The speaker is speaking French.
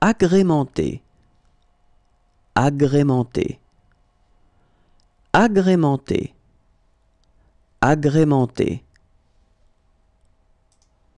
agrémenter, agrémenter, agrémenter, agrémenter.